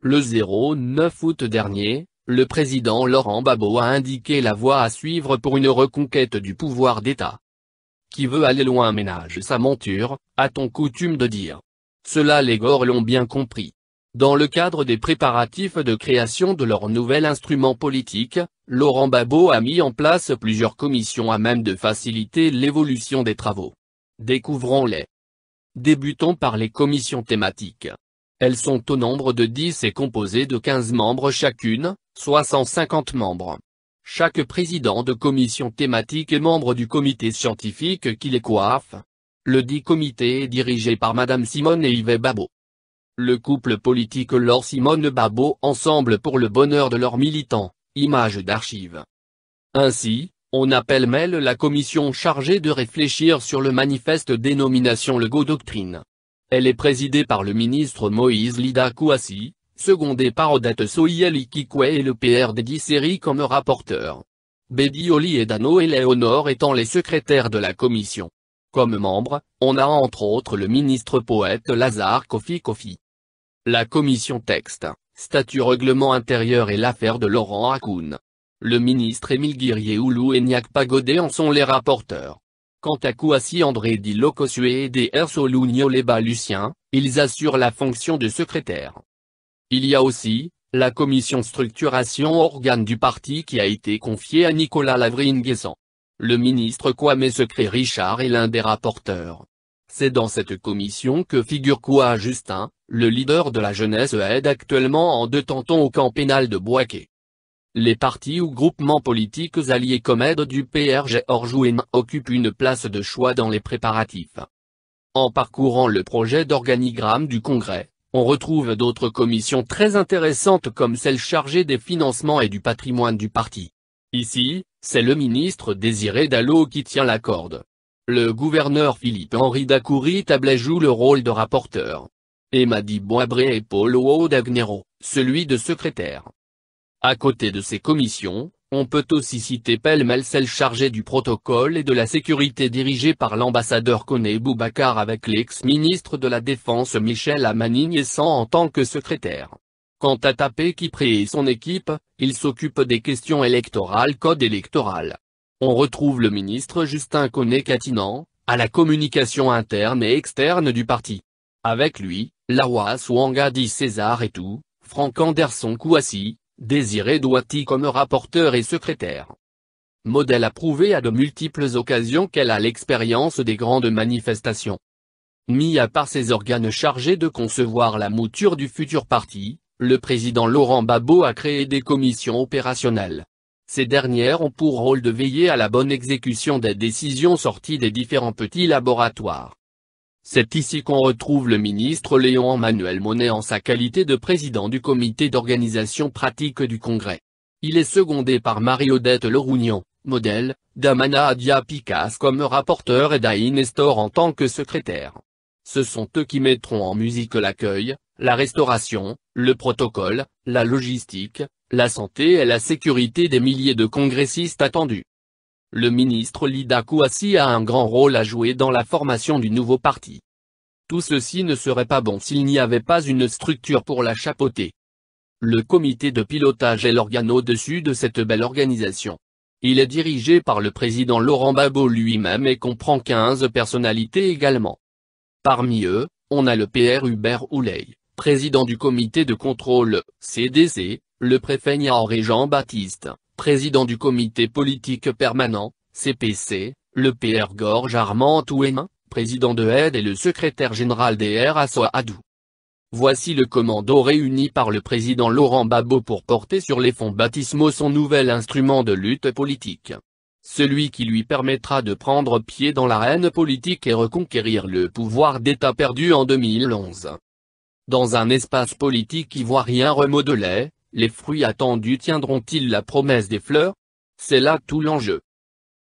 Le 09 août dernier, le président Laurent Babot a indiqué la voie à suivre pour une reconquête du pouvoir d'État. Qui veut aller loin ménage sa monture, a-t-on coutume de dire. Cela les Gores l'ont bien compris. Dans le cadre des préparatifs de création de leur nouvel instrument politique, Laurent Babot a mis en place plusieurs commissions à même de faciliter l'évolution des travaux. Découvrons-les. Débutons par les commissions thématiques. Elles sont au nombre de 10 et composées de 15 membres chacune, soit 150 membres. Chaque président de commission thématique est membre du comité scientifique qui les coiffe. Le dit comité est dirigé par Madame Simone et Yves Babot. Le couple politique Laure Simone Babot ensemble pour le bonheur de leurs militants, image d'archives. Ainsi, on appelle mêle la commission chargée de réfléchir sur le manifeste dénomination Lego Doctrine. Elle est présidée par le ministre Moïse Lida Kouassi, secondée par Odette Soyeli Kikwe et le PR d'Edi comme rapporteur. Bedi Oli et Dano et Léonore étant les secrétaires de la commission. Comme membres, on a entre autres le ministre poète Lazare Kofi Kofi. La commission texte, statut règlement intérieur et l'affaire de Laurent Hakoun. Le ministre Émile Guirier oulou et Niak Pagodé en sont les rapporteurs. Quant à Kouassi André di Locosue et Ersolugno Leba Lucien, ils assurent la fonction de secrétaire. Il y a aussi, la commission structuration organe du parti qui a été confiée à Nicolas Lavrine-Guessan. Le ministre kouamé Secret Richard est l'un des rapporteurs. C'est dans cette commission que figure Koua Justin, le leader de la jeunesse aide actuellement en deux tentons au camp pénal de Boaké. Les partis ou groupements politiques alliés comme aide du PRG Orjouen occupent une place de choix dans les préparatifs. En parcourant le projet d'organigramme du Congrès, on retrouve d'autres commissions très intéressantes comme celle chargée des financements et du patrimoine du parti. Ici, c'est le ministre Désiré Dallot qui tient la corde. Le gouverneur Philippe-Henri Dacoury Tablet joue le rôle de rapporteur. Et Madi Boisbré et Paulo Dagnero, celui de secrétaire. À côté de ces commissions, on peut aussi citer pêle-mêle celle chargée du protocole et de la sécurité dirigée par l'ambassadeur Kone Boubacar avec l'ex-ministre de la Défense Michel sans en tant que secrétaire. Quant à Tapé qui et son équipe, il s'occupe des questions électorales code électoral. On retrouve le ministre Justin Koné Katinan, à la communication interne et externe du parti. Avec lui, Lawa Ouangadi César et tout, Franck Anderson Kouassi, Désiré il comme rapporteur et secrétaire. Modèle a prouvé à de multiples occasions qu'elle a l'expérience des grandes manifestations. Mis à part ses organes chargés de concevoir la mouture du futur parti, le président Laurent Babot a créé des commissions opérationnelles. Ces dernières ont pour rôle de veiller à la bonne exécution des décisions sorties des différents petits laboratoires. C'est ici qu'on retrouve le ministre Léon emmanuel Monet en sa qualité de président du comité d'organisation pratique du Congrès. Il est secondé par Marie-Odette Lerougnan, modèle, Damana Adia Picasse comme rapporteur et Daïn Estor en tant que secrétaire. Ce sont eux qui mettront en musique l'accueil, la restauration, le protocole, la logistique, la santé et la sécurité des milliers de congressistes attendus. Le ministre Lida Kouassi a un grand rôle à jouer dans la formation du nouveau parti. Tout ceci ne serait pas bon s'il n'y avait pas une structure pour la chapeauter. Le comité de pilotage est l'organe au-dessus de cette belle organisation. Il est dirigé par le président Laurent Babo lui-même et comprend 15 personnalités également. Parmi eux, on a le PR Hubert Houley, président du comité de contrôle, CDC, le préfet et Jean-Baptiste, président du comité politique permanent, CPC, le PR Gorge Armand Touémin, président de aide et le secrétaire général des RSOA Adou. Voici le commando réuni par le président Laurent Babot pour porter sur les fonds baptismaux son nouvel instrument de lutte politique. Celui qui lui permettra de prendre pied dans l'arène politique et reconquérir le pouvoir d'État perdu en 2011. Dans un espace politique ivoirien remodelé, les fruits attendus tiendront-ils la promesse des fleurs C'est là tout l'enjeu.